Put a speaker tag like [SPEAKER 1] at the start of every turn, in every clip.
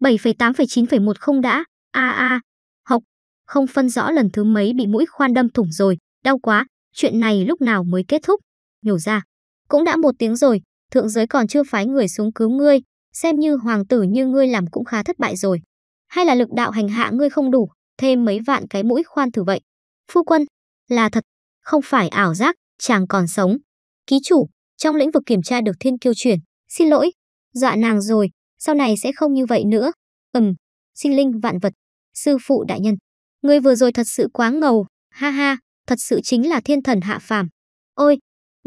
[SPEAKER 1] 7,8,9,10 đã, a a, học, không phân rõ lần thứ mấy bị mũi khoan đâm thủng rồi, đau quá, chuyện này lúc nào mới kết thúc, nhổ ra. Cũng đã một tiếng rồi, thượng giới còn chưa phái người xuống cứu ngươi, xem như hoàng tử như ngươi làm cũng khá thất bại rồi. Hay là lực đạo hành hạ ngươi không đủ, thêm mấy vạn cái mũi khoan thử vậy. Phu quân, là thật, không phải ảo giác, chàng còn sống. Ký chủ, trong lĩnh vực kiểm tra được thiên kiêu chuyển, xin lỗi, dọa nàng rồi, sau này sẽ không như vậy nữa. Ừm, sinh linh vạn vật, sư phụ đại nhân. Người vừa rồi thật sự quá ngầu, ha ha, thật sự chính là thiên thần hạ phàm. Ôi,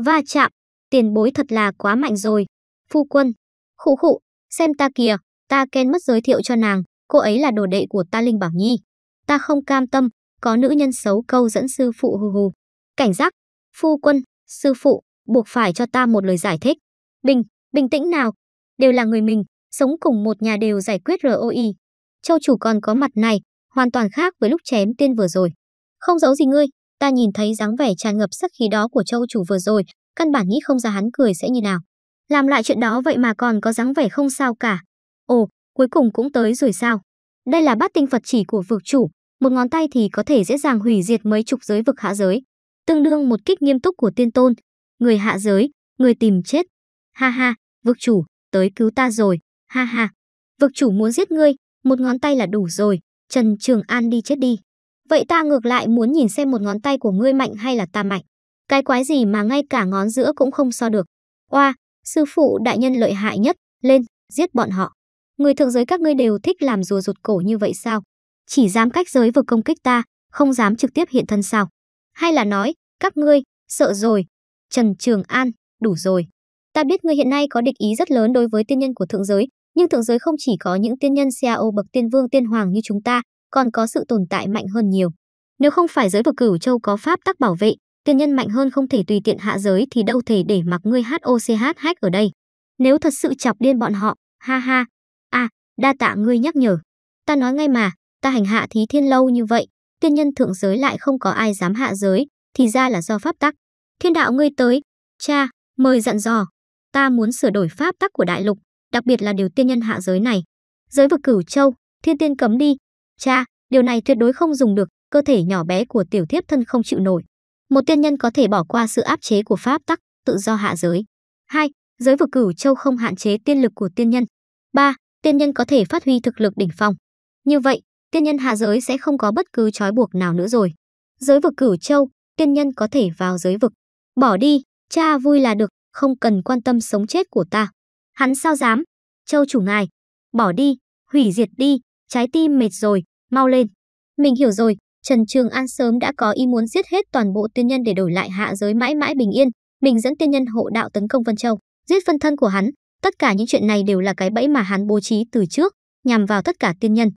[SPEAKER 1] va chạm, tiền bối thật là quá mạnh rồi. Phu quân, khụ khụ, xem ta kìa, ta ken mất giới thiệu cho nàng, cô ấy là đồ đệ của ta Linh Bảo Nhi. Ta không cam tâm, có nữ nhân xấu câu dẫn sư phụ hù hù. Cảnh giác, phu quân, sư phụ, buộc phải cho ta một lời giải thích. Bình, bình tĩnh nào, đều là người mình, sống cùng một nhà đều giải quyết ROI. Châu chủ còn có mặt này, hoàn toàn khác với lúc chém tiên vừa rồi. Không giấu gì ngươi, ta nhìn thấy dáng vẻ tràn ngập sắc khí đó của châu chủ vừa rồi, căn bản nghĩ không ra hắn cười sẽ như nào. Làm lại chuyện đó vậy mà còn có dáng vẻ không sao cả. Ồ, cuối cùng cũng tới rồi sao? Đây là bát tinh Phật chỉ của vực chủ, một ngón tay thì có thể dễ dàng hủy diệt mấy chục giới vực hạ giới, tương đương một kích nghiêm túc của tiên tôn. Người hạ giới, người tìm chết. Ha ha, vực chủ, tới cứu ta rồi, Ha ha, vực chủ muốn giết ngươi, một ngón tay là đủ rồi, Trần Trường An đi chết đi. Vậy ta ngược lại muốn nhìn xem một ngón tay của ngươi mạnh hay là ta mạnh. Cái quái gì mà ngay cả ngón giữa cũng không so được. Oa, sư phụ đại nhân lợi hại nhất, lên, giết bọn họ. Người thượng giới các ngươi đều thích làm rùa rụt cổ như vậy sao? Chỉ dám cách giới vực công kích ta, không dám trực tiếp hiện thân sao? Hay là nói, các ngươi, sợ rồi. Trần Trường An, đủ rồi. Ta biết ngươi hiện nay có địch ý rất lớn đối với tiên nhân của thượng giới, nhưng thượng giới không chỉ có những tiên nhân cao bậc tiên vương tiên hoàng như chúng ta, còn có sự tồn tại mạnh hơn nhiều. Nếu không phải giới vực cửu châu có pháp tắc bảo vệ, tiên nhân mạnh hơn không thể tùy tiện hạ giới thì đâu thể để mặc ngươi HOCH hách ở đây. Nếu thật sự chọc điên bọn họ, ha ha. À, đa tạ ngươi nhắc nhở. Ta nói ngay mà, ta hành hạ thí thiên lâu như vậy, tiên nhân thượng giới lại không có ai dám hạ giới, thì ra là do pháp tắc. Thiên đạo ngươi tới, cha, mời dặn dò, ta muốn sửa đổi pháp tắc của đại lục, đặc biệt là điều tiên nhân hạ giới này. Giới vực cửu châu, thiên tiên cấm đi. Cha, điều này tuyệt đối không dùng được, cơ thể nhỏ bé của tiểu thiếp thân không chịu nổi. Một tiên nhân có thể bỏ qua sự áp chế của pháp tắc, tự do hạ giới. 2. Giới vực cửu châu không hạn chế tiên lực của tiên nhân. 3. Tiên nhân có thể phát huy thực lực đỉnh phong. Như vậy, tiên nhân hạ giới sẽ không có bất cứ trói buộc nào nữa rồi. Giới vực cửu châu, tiên nhân có thể vào giới vực. Bỏ đi, cha vui là được, không cần quan tâm sống chết của ta. Hắn sao dám? Châu chủ ngài, bỏ đi, hủy diệt đi, trái tim mệt rồi, mau lên. Mình hiểu rồi, Trần Trường An sớm đã có ý muốn giết hết toàn bộ tiên nhân để đổi lại hạ giới mãi mãi bình yên, mình dẫn tiên nhân hộ đạo tấn công Vân Châu, giết phân thân của hắn, tất cả những chuyện này đều là cái bẫy mà hắn bố trí từ trước, nhằm vào tất cả tiên nhân.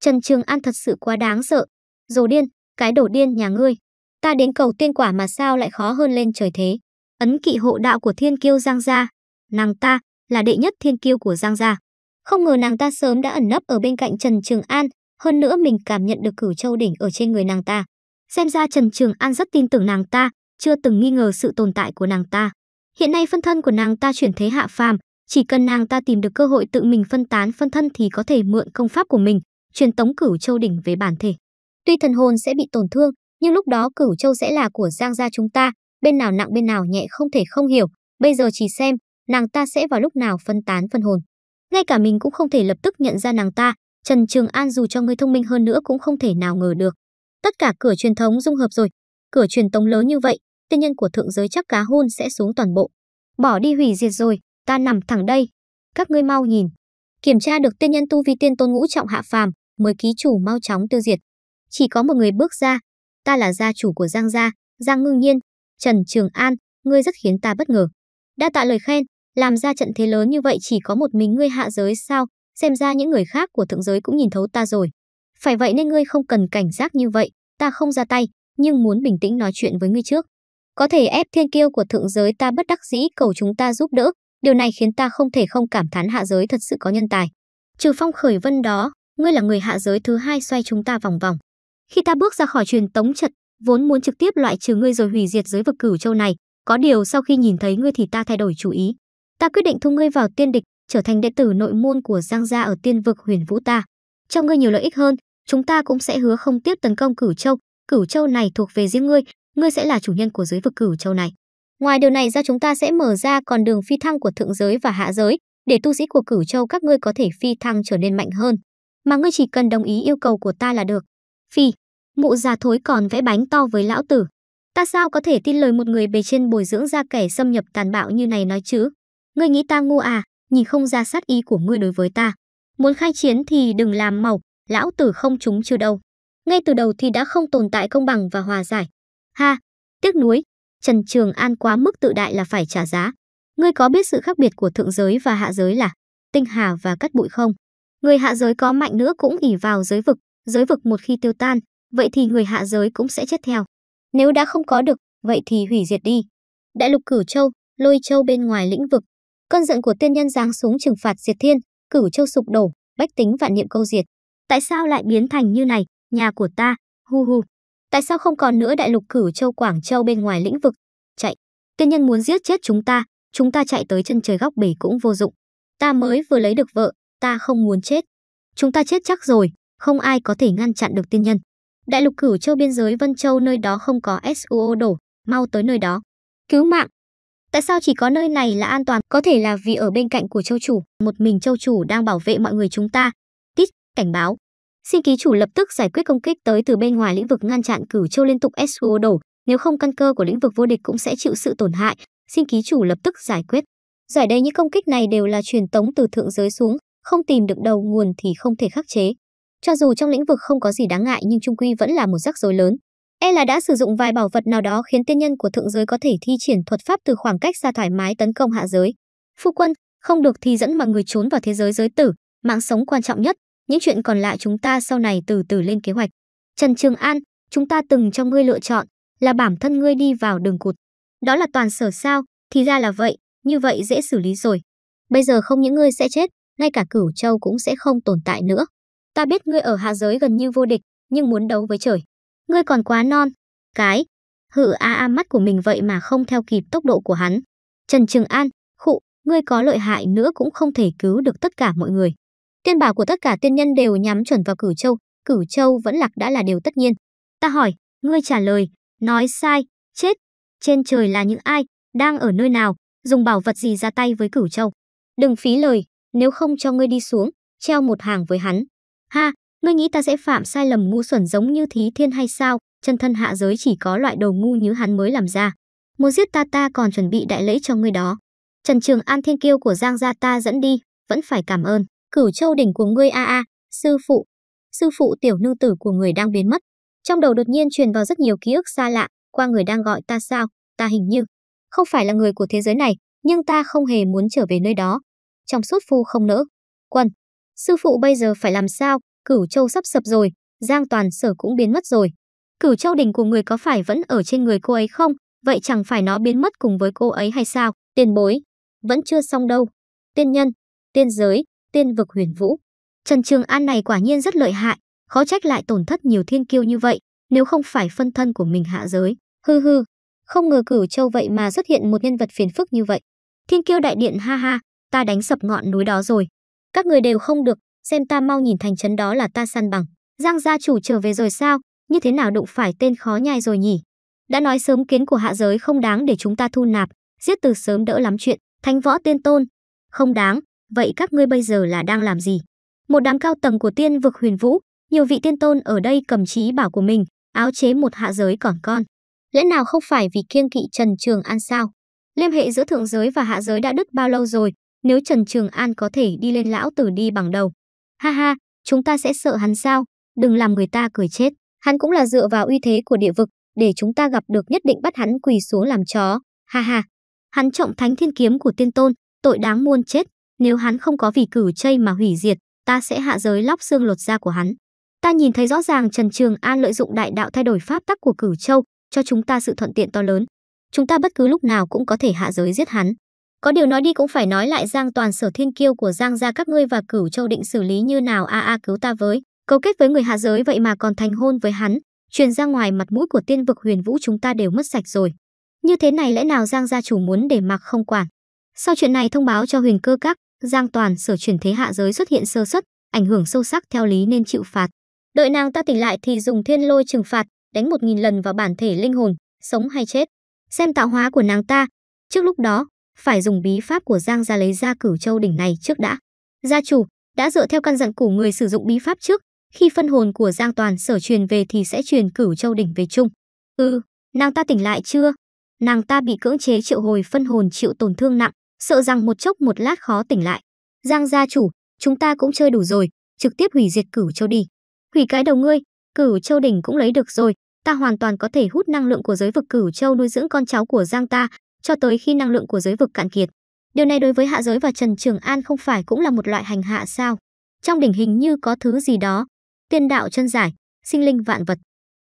[SPEAKER 1] Trần Trường An thật sự quá đáng sợ. Dồ điên, cái đổ điên nhà ngươi. Ta đến cầu tiên quả mà sao lại khó hơn lên trời thế. Ấn kỵ hộ đạo của thiên kiêu giang ra. Nàng ta, là đệ nhất thiên kiêu của Giang gia. Không ngờ nàng ta sớm đã ẩn nấp ở bên cạnh Trần Trường An, hơn nữa mình cảm nhận được cửu châu đỉnh ở trên người nàng ta. Xem ra Trần Trường An rất tin tưởng nàng ta, chưa từng nghi ngờ sự tồn tại của nàng ta. Hiện nay phân thân của nàng ta chuyển thế hạ phàm, chỉ cần nàng ta tìm được cơ hội tự mình phân tán phân thân thì có thể mượn công pháp của mình, truyền tống cửu châu đỉnh về bản thể. Tuy thần hồn sẽ bị tổn thương, nhưng lúc đó cửu châu sẽ là của Giang gia chúng ta, bên nào nặng bên nào nhẹ không thể không hiểu, bây giờ chỉ xem nàng ta sẽ vào lúc nào phân tán phân hồn. Ngay cả mình cũng không thể lập tức nhận ra nàng ta, Trần Trường An dù cho người thông minh hơn nữa cũng không thể nào ngờ được. Tất cả cửa truyền thống dung hợp rồi, cửa truyền tống lớn như vậy, tiên nhân của thượng giới chắc cá hôn sẽ xuống toàn bộ. Bỏ đi hủy diệt rồi, ta nằm thẳng đây. Các ngươi mau nhìn. Kiểm tra được tiên nhân tu vi tiên tôn ngũ trọng hạ phàm, mới ký chủ mau chóng tiêu diệt. Chỉ có một người bước ra, ta là gia chủ của Giang gia, Giang Ngưng Nhiên, Trần Trường An, ngươi rất khiến ta bất ngờ. đa tạ lời khen, làm ra trận thế lớn như vậy chỉ có một mình ngươi hạ giới sao, xem ra những người khác của thượng giới cũng nhìn thấu ta rồi. Phải vậy nên ngươi không cần cảnh giác như vậy, ta không ra tay, nhưng muốn bình tĩnh nói chuyện với ngươi trước. Có thể ép thiên kiêu của thượng giới ta bất đắc dĩ cầu chúng ta giúp đỡ, điều này khiến ta không thể không cảm thán hạ giới thật sự có nhân tài. Trừ phong khởi vân đó, ngươi là người hạ giới thứ hai xoay chúng ta vòng vòng. Khi ta bước ra khỏi truyền tống trật, vốn muốn trực tiếp loại trừ ngươi rồi hủy diệt giới vực cửu châu này, có điều sau khi nhìn thấy ngươi thì ta thay đổi chủ ý. Ta quyết định thu ngươi vào tiên địch, trở thành đệ tử nội môn của Giang gia ở tiên vực huyền vũ ta. Cho ngươi nhiều lợi ích hơn, chúng ta cũng sẽ hứa không tiếp tấn công Cửu Châu. Cửu Châu này thuộc về riêng ngươi, ngươi sẽ là chủ nhân của giới vực Cửu Châu này. Ngoài điều này ra chúng ta sẽ mở ra con đường phi thăng của thượng giới và hạ giới, để tu sĩ của Cửu Châu các ngươi có thể phi thăng trở nên mạnh hơn. Mà ngươi chỉ cần đồng ý yêu cầu của ta là được. Phi, mụ già thối còn vẽ bánh to với lão tử. Ta sao có thể tin lời một người bề trên bồi dưỡng ra kẻ xâm nhập tàn bạo như này nói chứ? Ngươi nghĩ ta ngu à, nhìn không ra sát ý của ngươi đối với ta. Muốn khai chiến thì đừng làm màu, lão tử không trúng chưa đâu. Ngay từ đầu thì đã không tồn tại công bằng và hòa giải. Ha, tiếc nuối, Trần Trường An quá mức tự đại là phải trả giá. Ngươi có biết sự khác biệt của thượng giới và hạ giới là tinh hà và cắt bụi không? Người hạ giới có mạnh nữa cũng ỉ vào giới vực, giới vực một khi tiêu tan, vậy thì người hạ giới cũng sẽ chết theo. Nếu đã không có được, vậy thì hủy diệt đi. Đại lục Cửu Châu, Lôi Châu bên ngoài lĩnh vực, Cơn giận của tiên nhân giáng xuống trừng phạt diệt thiên, cửu châu sụp đổ, bách tính vạn niệm câu diệt. Tại sao lại biến thành như này, nhà của ta, hu hu. Tại sao không còn nữa đại lục cửu châu Quảng Châu bên ngoài lĩnh vực? Chạy. Tiên nhân muốn giết chết chúng ta, chúng ta chạy tới chân trời góc bể cũng vô dụng. Ta mới vừa lấy được vợ, ta không muốn chết. Chúng ta chết chắc rồi, không ai có thể ngăn chặn được tiên nhân. Đại lục cửu châu biên giới Vân Châu nơi đó không có SUO đổ, mau tới nơi đó. Cứu mạng, Tại sao chỉ có nơi này là an toàn? Có thể là vì ở bên cạnh của châu chủ, một mình châu chủ đang bảo vệ mọi người chúng ta. Tít, cảnh báo. Xin ký chủ lập tức giải quyết công kích tới từ bên ngoài lĩnh vực ngăn chặn cửu châu liên tục SUO đổ, nếu không căn cơ của lĩnh vực vô địch cũng sẽ chịu sự tổn hại. Xin ký chủ lập tức giải quyết. Giải đây những công kích này đều là truyền tống từ thượng giới xuống, không tìm được đầu nguồn thì không thể khắc chế. Cho dù trong lĩnh vực không có gì đáng ngại nhưng trung quy vẫn là một rắc rối lớn. E là đã sử dụng vài bảo vật nào đó khiến tiên nhân của thượng giới có thể thi triển thuật pháp từ khoảng cách xa thoải mái tấn công hạ giới. Phu quân, không được thì dẫn mọi người trốn vào thế giới giới tử, mạng sống quan trọng nhất, những chuyện còn lại chúng ta sau này từ từ lên kế hoạch. Trần Trường An, chúng ta từng cho ngươi lựa chọn, là bản thân ngươi đi vào đường cụt. Đó là toàn sở sao, thì ra là vậy, như vậy dễ xử lý rồi. Bây giờ không những ngươi sẽ chết, ngay cả cửu châu cũng sẽ không tồn tại nữa. Ta biết ngươi ở hạ giới gần như vô địch, nhưng muốn đấu với trời. Ngươi còn quá non. Cái, hự a a mắt của mình vậy mà không theo kịp tốc độ của hắn. Trần Trường An, khụ, ngươi có lợi hại nữa cũng không thể cứu được tất cả mọi người. Tiên bảo của tất cả tiên nhân đều nhắm chuẩn vào Cửu Châu, Cửu Châu vẫn lạc đã là điều tất nhiên. Ta hỏi, ngươi trả lời, nói sai, chết, trên trời là những ai, đang ở nơi nào, dùng bảo vật gì ra tay với Cửu Châu. Đừng phí lời, nếu không cho ngươi đi xuống, treo một hàng với hắn. Ha, Ngươi nghĩ ta sẽ phạm sai lầm ngu xuẩn giống như thí thiên hay sao? Chân thân hạ giới chỉ có loại đầu ngu như hắn mới làm ra. Muốn giết ta ta còn chuẩn bị đại lễ cho ngươi đó. Trần Trường An thiên kiêu của Giang gia ta dẫn đi, vẫn phải cảm ơn. Cửu Châu đỉnh của ngươi a a, sư phụ. Sư phụ tiểu nương tử của người đang biến mất. Trong đầu đột nhiên truyền vào rất nhiều ký ức xa lạ, qua người đang gọi ta sao? Ta hình như không phải là người của thế giới này, nhưng ta không hề muốn trở về nơi đó. Trong suốt phu không nỡ. Quân, sư phụ bây giờ phải làm sao? Cửu Châu sắp sập rồi, Giang Toàn Sở cũng biến mất rồi. Cửu Châu đỉnh của người có phải vẫn ở trên người cô ấy không? Vậy chẳng phải nó biến mất cùng với cô ấy hay sao? Tiên bối, vẫn chưa xong đâu. Tiên nhân, tiên giới, tiên vực huyền vũ. Trần Trường An này quả nhiên rất lợi hại, khó trách lại tổn thất nhiều thiên kiêu như vậy, nếu không phải phân thân của mình hạ giới. Hư hư, không ngờ Cửu Châu vậy mà xuất hiện một nhân vật phiền phức như vậy. Thiên kiêu đại điện ha ha, ta đánh sập ngọn núi đó rồi. Các người đều không được, xem ta mau nhìn thành trấn đó là ta săn bằng. Giang gia chủ trở về rồi sao, như thế nào đụng phải tên khó nhai rồi nhỉ? Đã nói sớm kiến của hạ giới không đáng để chúng ta thu nạp, giết từ sớm đỡ lắm chuyện, thánh võ tiên tôn. Không đáng, vậy các ngươi bây giờ là đang làm gì? Một đám cao tầng của tiên vực huyền vũ, nhiều vị tiên tôn ở đây cầm trí bảo của mình, áo chế một hạ giới còn con. Lẽ nào không phải vì kiêng kỵ Trần Trường An sao? Liên hệ giữa thượng giới và hạ giới đã đứt bao lâu rồi, nếu Trần Trường An có thể đi lên lão tử đi bằng đầu, Ha ha, chúng ta sẽ sợ hắn sao? Đừng làm người ta cười chết. Hắn cũng là dựa vào uy thế của địa vực, để chúng ta gặp được nhất định bắt hắn quỳ xuống làm chó. Ha ha. Hắn trộm thánh thiên kiếm của tiên tôn, tội đáng muôn chết. Nếu hắn không có vì cửu chây mà hủy diệt, ta sẽ hạ giới lóc xương lột da của hắn. Ta nhìn thấy rõ ràng Trần Trường An lợi dụng đại đạo thay đổi pháp tắc của cửu châu, cho chúng ta sự thuận tiện to lớn. Chúng ta bất cứ lúc nào cũng có thể hạ giới giết hắn. Có điều nói đi cũng phải nói lại Giang toàn sở thiên kiêu của Giang gia các ngươi và cửu châu định xử lý như nào a a cứu ta với. Cấu kết với người hạ giới vậy mà còn thành hôn với hắn, truyền ra ngoài mặt mũi của tiên vực huyền vũ chúng ta đều mất sạch rồi. Như thế này lẽ nào Giang gia chủ muốn để mặc không quản. Sau chuyện này thông báo cho huyền cơ các, Giang toàn sở chuyển thế hạ giới xuất hiện sơ xuất, ảnh hưởng sâu sắc theo lý nên chịu phạt. Đợi nàng ta tỉnh lại thì dùng thiên lôi trừng phạt, đánh một nghìn lần vào bản thể linh hồn, sống hay chết. Xem tạo hóa của nàng ta. Trước lúc đó, phải dùng bí pháp của Giang ra lấy ra cửu châu đỉnh này trước đã. Gia chủ đã dựa theo căn dặn của người sử dụng bí pháp trước, khi phân hồn của Giang Toàn sở truyền về thì sẽ truyền cửu châu đỉnh về chung. Ừ, nàng ta tỉnh lại chưa? Nàng ta bị cưỡng chế triệu hồi phân hồn chịu tổn thương nặng, sợ rằng một chốc một lát khó tỉnh lại. Giang gia chủ, chúng ta cũng chơi đủ rồi, trực tiếp hủy diệt cửu châu đi. Hủy cái đầu ngươi, cửu châu đỉnh cũng lấy được rồi, ta hoàn toàn có thể hút năng lượng của giới vực cửu châu nuôi dưỡng con cháu của Giang ta, cho tới khi năng lượng của giới vực cạn kiệt. Điều này đối với hạ giới và Trần Trường An không phải cũng là một loại hành hạ sao? Trong đỉnh hình như có thứ gì đó. Tiên đạo chân giải, sinh linh vạn vật.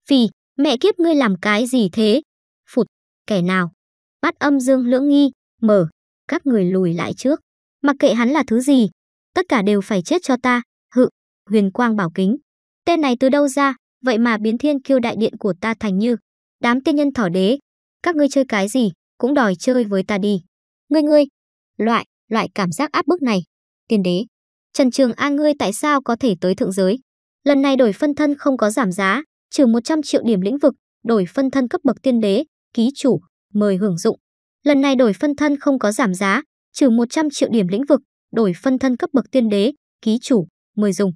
[SPEAKER 1] phi, mẹ kiếp ngươi làm cái gì thế? Phụt, kẻ nào? Bát âm dương lưỡng nghi, mở, các người lùi lại trước. Mặc kệ hắn là thứ gì, tất cả đều phải chết cho ta, hự, huyền quang bảo kính. Tên này từ đâu ra, vậy mà biến thiên kiêu đại điện của ta thành như. Đám tiên nhân thỏ đế, các ngươi chơi cái gì? cũng đòi chơi với ta đi. Ngươi ngươi, loại, loại cảm giác áp bức này. Tiên đế, Trần Trường An ngươi tại sao có thể tới thượng giới? Lần này đổi phân thân không có giảm giá, trừ 100 triệu điểm lĩnh vực, đổi phân thân cấp bậc tiên đế, ký chủ, mời hưởng dụng. Lần này đổi phân thân không có giảm giá, trừ 100 triệu điểm lĩnh vực, đổi phân thân cấp bậc tiên đế, ký chủ, mời dùng.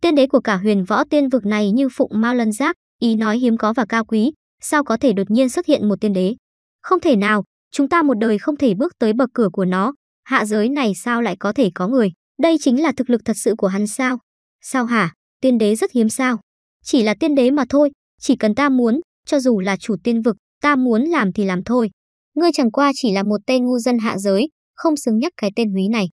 [SPEAKER 1] Tiên đế của cả huyền võ tiên vực này như phụng ma lân giác, ý nói hiếm có và cao quý, sao có thể đột nhiên xuất hiện một tiên đế. Không thể nào, chúng ta một đời không thể bước tới bậc cửa của nó, hạ giới này sao lại có thể có người? Đây chính là thực lực thật sự của hắn sao? Sao hả? Tiên đế rất hiếm sao? Chỉ là tiên đế mà thôi, chỉ cần ta muốn, cho dù là chủ tiên vực, ta muốn làm thì làm thôi. Ngươi chẳng qua chỉ là một tên ngu dân hạ giới, không xứng nhắc cái tên húy này.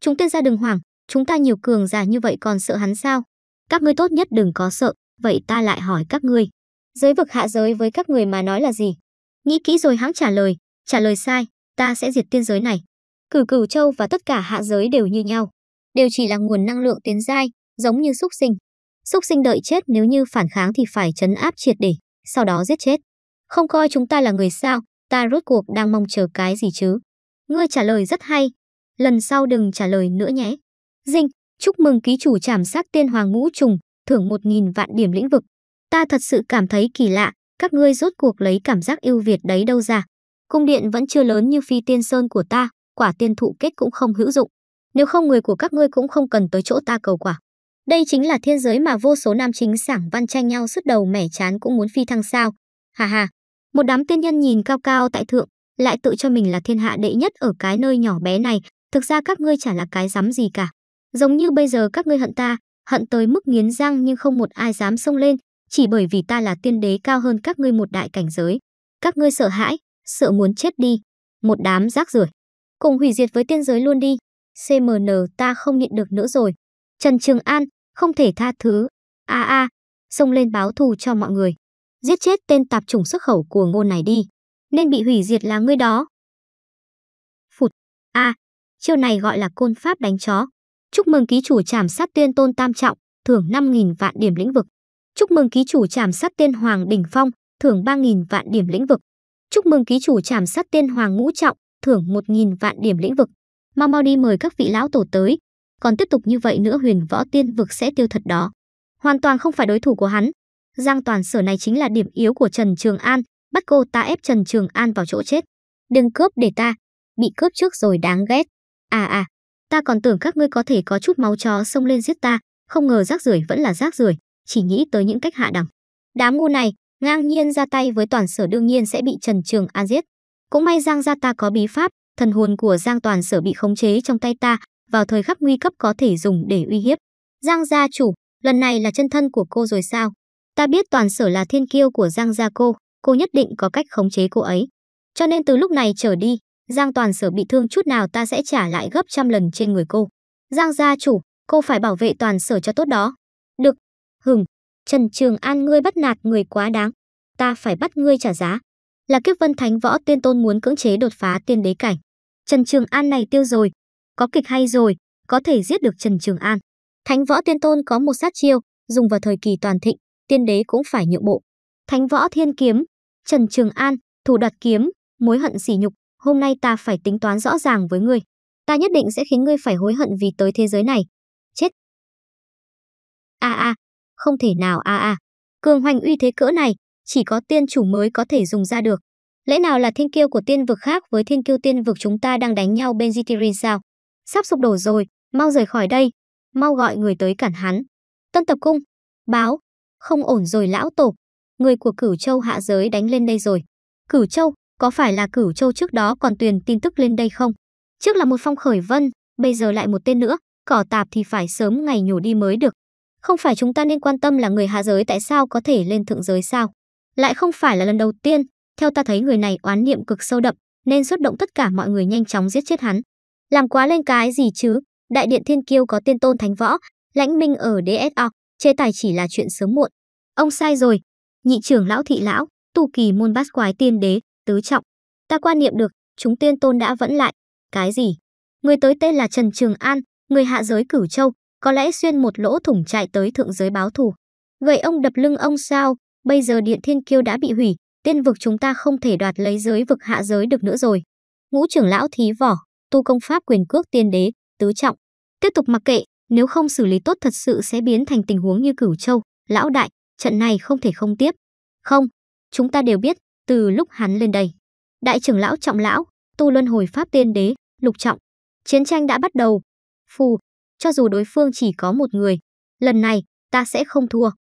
[SPEAKER 1] Chúng tiên gia đừng hoảng, chúng ta nhiều cường giả như vậy còn sợ hắn sao? Các ngươi tốt nhất đừng có sợ, vậy ta lại hỏi các ngươi. Giới vực hạ giới với các người mà nói là gì? Nghĩ kỹ rồi hắn trả lời, trả lời sai, ta sẽ diệt tiên giới này. Cử cửu châu và tất cả hạ giới đều như nhau, đều chỉ là nguồn năng lượng tiến giai, giống như súc sinh. Súc sinh đợi chết nếu như phản kháng thì phải chấn áp triệt để, sau đó giết chết. Không coi chúng ta là người sao, ta rốt cuộc đang mong chờ cái gì chứ? Ngươi trả lời rất hay, lần sau đừng trả lời nữa nhé. Dinh, chúc mừng ký chủ trảm sát tiên hoàng ngũ trùng, thưởng một nghìn vạn điểm lĩnh vực. Ta thật sự cảm thấy kỳ lạ, các ngươi rốt cuộc lấy cảm giác ưu việt đấy đâu ra? Cung điện vẫn chưa lớn như phi tiên sơn của ta, quả tiên thụ kết cũng không hữu dụng. Nếu không người của các ngươi cũng không cần tới chỗ ta cầu quả. Đây chính là thiên giới mà vô số nam chính sảng văn tranh nhau sứt đầu mẻ chán cũng muốn phi thăng sao. Hà hà, một đám tiên nhân nhìn cao cao tại thượng, lại tự cho mình là thiên hạ đệ nhất ở cái nơi nhỏ bé này, thực ra các ngươi chả là cái dám gì cả. Giống như bây giờ các ngươi hận ta, hận tới mức nghiến răng nhưng không một ai dám xông lên, chỉ bởi vì ta là tiên đế cao hơn các ngươi một đại cảnh giới. Các ngươi sợ hãi, sợ muốn chết đi. Một đám rác rưởi Cùng hủy diệt với tiên giới luôn đi. CMN ta không nhịn được nữa rồi. Trần Trường An, không thể tha thứ. A a, xông lên báo thù cho mọi người. Giết chết tên tạp chủng xuất khẩu của ngôn này đi. Nên bị hủy diệt là ngươi đó. Phụt. A, chiêu này gọi là côn pháp đánh chó. Chúc mừng ký chủ trảm sát tiên tôn tam trọng, thưởng 5.000 vạn điểm lĩnh vực. Chúc mừng ký chủ trảm sát tiên hoàng đỉnh phong, thưởng 3.000 vạn điểm lĩnh vực. Chúc mừng ký chủ trảm sát tiên hoàng ngũ trọng, thưởng 1.000 vạn điểm lĩnh vực. Mau mau đi mời các vị lão tổ tới. Còn tiếp tục như vậy nữa huyền võ tiên vực sẽ tiêu thật đó. Hoàn toàn không phải đối thủ của hắn. Giang toàn sở này chính là điểm yếu của Trần Trường An. Bắt cô ta ép Trần Trường An vào chỗ chết. Đừng cướp để ta. Bị cướp trước rồi đáng ghét. À à, ta còn tưởng các ngươi có thể có chút máu chó xông lên giết ta. Không ngờ rác rưởi vẫn là rác rưởi chỉ nghĩ tới những cách hạ đẳng. Đám ngu này, ngang nhiên ra tay với toàn sở đương nhiên sẽ bị Trần Trường An giết. Cũng may Giang gia ta có bí pháp, thần hồn của Giang toàn sở bị khống chế trong tay ta, vào thời khắc nguy cấp có thể dùng để uy hiếp. Giang gia chủ, lần này là chân thân của cô rồi sao? Ta biết toàn sở là thiên kiêu của Giang gia cô, cô nhất định có cách khống chế cô ấy. Cho nên từ lúc này trở đi, Giang toàn sở bị thương chút nào ta sẽ trả lại gấp trăm lần trên người cô. Giang gia chủ, cô phải bảo vệ toàn sở cho tốt đó. Hừng, Trần Trường An ngươi bắt nạt người quá đáng, ta phải bắt ngươi trả giá. Là kiếp vân thánh võ tiên tôn muốn cưỡng chế đột phá tiên đế cảnh. Trần Trường An này tiêu rồi, có kịch hay rồi, có thể giết được Trần Trường An. Thánh võ tiên tôn có một sát chiêu, dùng vào thời kỳ toàn thịnh, tiên đế cũng phải nhượng bộ. Thánh võ thiên kiếm, Trần Trường An, thủ đoạt kiếm, mối hận sỉ nhục, hôm nay ta phải tính toán rõ ràng với ngươi. Ta nhất định sẽ khiến ngươi phải hối hận vì tới thế giới này. Chết. A a, không thể nào a a. Cường hoành uy thế cỡ này, chỉ có tiên chủ mới có thể dùng ra được. Lẽ nào là thiên kiêu của tiên vực khác với thiên kiêu tiên vực chúng ta đang đánh nhau bên Zitirin sao? Sắp sụp đổ rồi, mau rời khỏi đây, mau gọi người tới cản hắn. Tân tập cung, báo, không ổn rồi lão tổ, người của cửu châu hạ giới đánh lên đây rồi. Cửu châu, có phải là cửu châu trước đó còn tuyền tin tức lên đây không? Trước là một phong khởi vân, bây giờ lại một tên nữa, cỏ tạp thì phải sớm ngày nhổ đi mới được. Không phải chúng ta nên quan tâm là người hạ giới tại sao có thể lên thượng giới sao? Lại không phải là lần đầu tiên, theo ta thấy người này oán niệm cực sâu đậm, nên xuất động tất cả mọi người nhanh chóng giết chết hắn. Làm quá lên cái gì chứ? Đại điện thiên kiêu có tiên tôn thánh võ, lãnh minh ở DSO, chế tài chỉ là chuyện sớm muộn. Ông sai rồi. Nhị trưởng lão thị lão, tu kỳ môn bát quái tiên đế, tứ trọng. Ta quan niệm được, chúng tiên tôn đã vẫn lại. Cái gì? Người tới tên là Trần Trường An, người hạ giới cửu châu, có lẽ xuyên một lỗ thủng chạy tới thượng giới báo thù. Vậy ông đập lưng ông sao? Bây giờ điện thiên kiêu đã bị hủy, tiên vực chúng ta không thể đoạt lấy giới vực hạ giới được nữa rồi. Ngũ trưởng lão thí vỏ, tu công pháp quyền cước tiên đế, tứ trọng. Tiếp tục mặc kệ, nếu không xử lý tốt thật sự sẽ biến thành tình huống như cửu châu, lão đại, trận này không thể không tiếp. Không, chúng ta đều biết, từ lúc hắn lên đây. Đại trưởng lão trọng lão, tu luân hồi pháp tiên đế, lục trọng. Chiến tranh đã bắt đầu. Phù, cho dù đối phương chỉ có một người. Lần này, ta sẽ không thua.